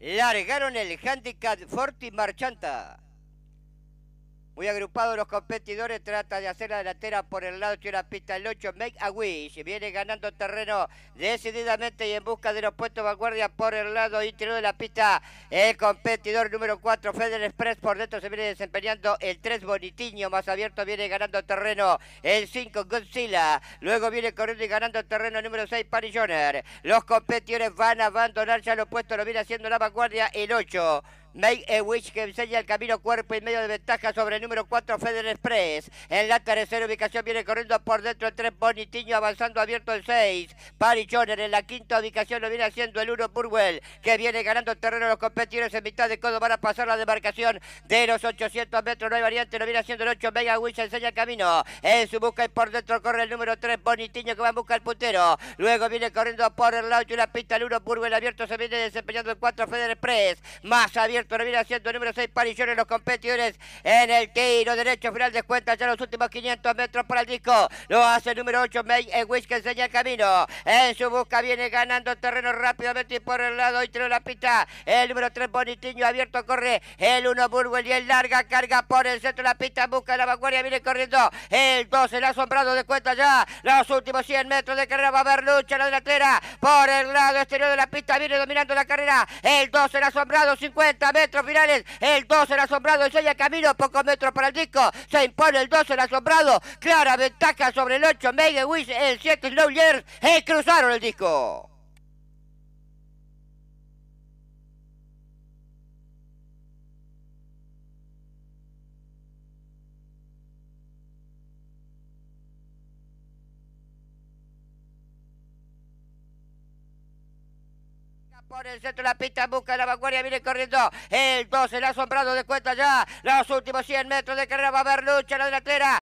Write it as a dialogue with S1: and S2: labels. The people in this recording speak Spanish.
S1: largaron el handicap y Marchanta. Muy agrupado los competidores, trata de hacer la delantera por el lado de la pista el 8, Make a Wish. Viene ganando terreno decididamente y en busca de los puestos vanguardia por el lado interior de la pista. El competidor número 4, Feder Express, por dentro se viene desempeñando el 3, Bonitiño. Más abierto viene ganando terreno el 5, Godzilla. Luego viene corriendo y ganando terreno el número 6, Parilloner. Los competidores van a abandonar ya los puestos, lo viene haciendo la vanguardia el 8. Make a Wish que enseña el camino cuerpo y medio de ventaja sobre el número 4 Federer Express. En la tercera ubicación viene corriendo por dentro el 3 Bonitiño avanzando abierto el 6. Parichoner en la quinta ubicación lo viene haciendo el 1 Burwell que viene ganando terreno a los competidores en mitad de codo van a pasar la demarcación de los 800 metros. No hay variante, lo viene haciendo el 8 Mega Wish enseña el camino. En su busca y por dentro corre el número 3 Bonitiño que va a buscar el puntero. Luego viene corriendo por el lado y una pista el 1 Burwell abierto se viene desempeñando el 4 Federer Express. Más abierto Javier termina haciendo número 6 pariciones los competidores en el tiro derecho final de cuenta ya los últimos 500 metros para el disco. Lo hace el número 8 May Wish que enseña el camino. En su busca viene ganando terreno rápidamente y por el lado interior de la pista. El número 3 Bonitiño abierto corre. El 1 Burwell y el larga carga por el centro de la pista busca la vanguardia. Viene corriendo el 2 el asombrado de cuenta ya. Los últimos 100 metros de carrera va a haber lucha en la delantera. Por el lado exterior de la pista viene dominando la carrera. El 2 el asombrado 50. Metro metros finales. El 2 en asombrado enseña camino, pocos metros para el disco. Se impone el 2 en asombrado. Clara ventaja sobre el 8. Megan Wish, el 7 Slow Years. cruzaron el disco. Por el centro de la pista busca la vanguardia, viene corriendo el 12, ha asombrado de cuenta ya. Los últimos 100 metros de carrera va a haber lucha en la delantera.